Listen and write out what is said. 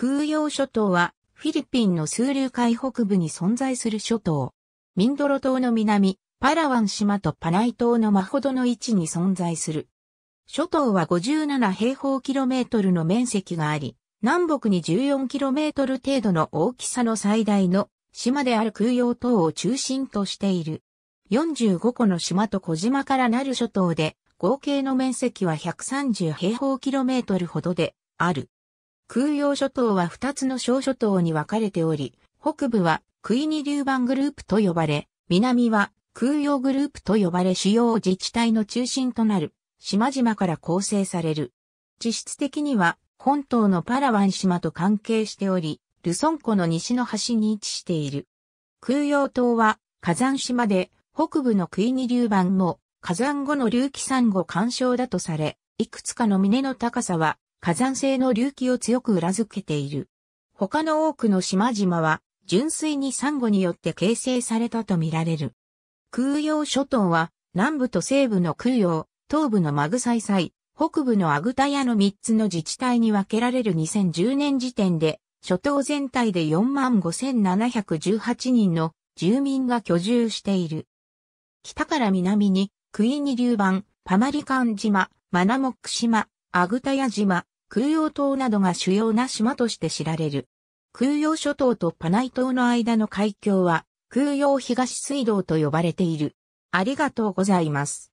空洋諸島は、フィリピンの数流海北部に存在する諸島。ミンドロ島の南、パラワン島とパナイ島の真ほどの位置に存在する。諸島は57平方キロメートルの面積があり、南北に14キロメートル程度の大きさの最大の島である空洋島を中心としている。45個の島と小島からなる諸島で、合計の面積は130平方キロメートルほどである。空洋諸島は2つの小諸島に分かれており、北部はクイニ流ングループと呼ばれ、南は空洋グループと呼ばれ主要自治体の中心となる島々から構成される。実質的には本島のパラワン島と関係しており、ルソン湖の西の端に位置している。空洋島は火山島で北部のクイニ流ンも火山後の隆起山後干渉だとされ、いくつかの峰の高さは火山性の隆起を強く裏付けている。他の多くの島々は純粋にサンゴによって形成されたとみられる。空洋諸島は南部と西部の空洋、東部のマグサイサイ、北部のアグタヤの3つの自治体に分けられる2010年時点で、諸島全体で45,718人の住民が居住している。北から南にクイニ流番、パマリカン島、マナモック島、アグタヤ島、空洋島などが主要な島として知られる。空洋諸島とパナイ島の間の海峡は、空洋東水道と呼ばれている。ありがとうございます。